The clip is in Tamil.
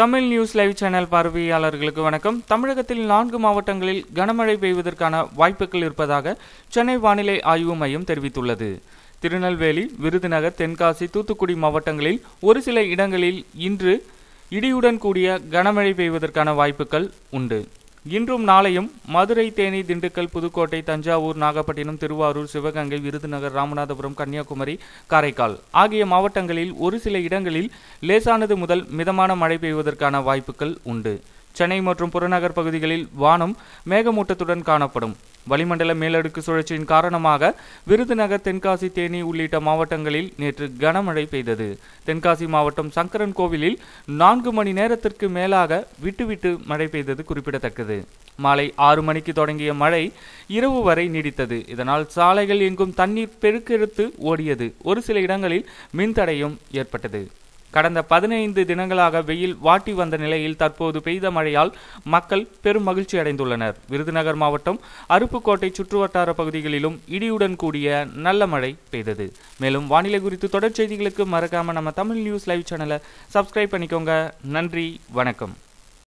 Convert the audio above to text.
தமிழ் நியூஸ் லைவ் சேனல் பார்வையாளர்களுக்கு வணக்கம் தமிழகத்தில் நான்கு மாவட்டங்களில் கனமழை பெய்வதற்கான வாய்ப்புகள் இருப்பதாக சென்னை வானிலை ஆய்வு மையம் தெரிவித்துள்ளது திருநெல்வேலி விருதுநகர் தென்காசி தூத்துக்குடி மாவட்டங்களில் ஒரு சில இடங்களில் இன்று இடியுடன் கூடிய கனமழை பெய்வதற்கான வாய்ப்புகள் உண்டு இன்றும் நாளையும் மதுரை தேனி திண்டுக்கல் புதுக்கோட்டை தஞ்சாவூர் நாகப்பட்டினம் திருவாரூர் சிவகங்கை விருதுநகர் ராமநாதபுரம் கன்னியாகுமரி காரைக்கால் ஆகிய மாவட்டங்களில் ஒரு சில இடங்களில் லேசானது முதல் மிதமான மழை பெய்வதற்கான வாய்ப்புகள் உண்டு சென்னை மற்றும் புறநகர் பகுதிகளில் வானம் மேகமூட்டத்துடன் காணப்படும் வளிமண்டல மேலடுக்கு சுழற்சியின் காரணமாக விருதுநகர் தென்காசி தேனி உள்ளிட்ட மாவட்டங்களில் நேற்று கனமழை பெய்தது தென்காசி மாவட்டம் சங்கரன் கோவிலில் நான்கு மணி நேரத்திற்கு மேலாக விட்டுவிட்டு மழை பெய்தது குறிப்பிடத்தக்கது மாலை ஆறு மணிக்கு தொடங்கிய மழை இரவு வரை நீடித்தது இதனால் சாலைகள் எங்கும் தண்ணீர் பெருக்கெடுத்து ஓடியது ஒரு சில இடங்களில் மின்தடையும் ஏற்பட்டது கடந்த பதினைந்து தினங்களாக வெயில் வாட்டி வந்த நிலையில் தற்போது பெய்த மழையால் மக்கள் பெரும் மகிழ்ச்சி அடைந்துள்ளனர் விருதுநகர் மாவட்டம் அருப்புக்கோட்டை சுற்றுவட்டார பகுதிகளிலும் இடியுடன் கூடிய நல்ல மழை பெய்தது மேலும் வானிலை குறித்து தொடர் செய்திகளுக்கு மறக்காம நம்ம தமிழ் நியூஸ் லைவ் சேனலை சப்ஸ்கிரைப் பண்ணிக்கோங்க நன்றி வணக்கம்